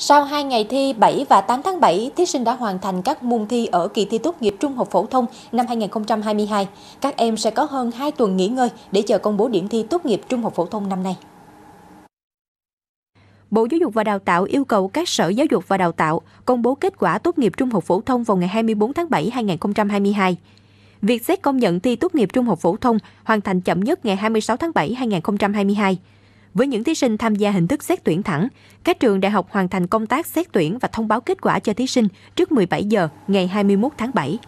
Sau 2 ngày thi 7 và 8 tháng 7, thí sinh đã hoàn thành các môn thi ở kỳ thi tốt nghiệp trung học phổ thông năm 2022. Các em sẽ có hơn 2 tuần nghỉ ngơi để chờ công bố điểm thi tốt nghiệp trung học phổ thông năm nay. Bộ Giáo dục và Đào tạo yêu cầu các sở giáo dục và đào tạo công bố kết quả tốt nghiệp trung học phổ thông vào ngày 24 tháng 7 2022. Việc xét công nhận thi tốt nghiệp trung học phổ thông hoàn thành chậm nhất ngày 26 tháng 7 2022 với những thí sinh tham gia hình thức xét tuyển thẳng, các trường đại học hoàn thành công tác xét tuyển và thông báo kết quả cho thí sinh trước 17 giờ ngày 21 tháng 7.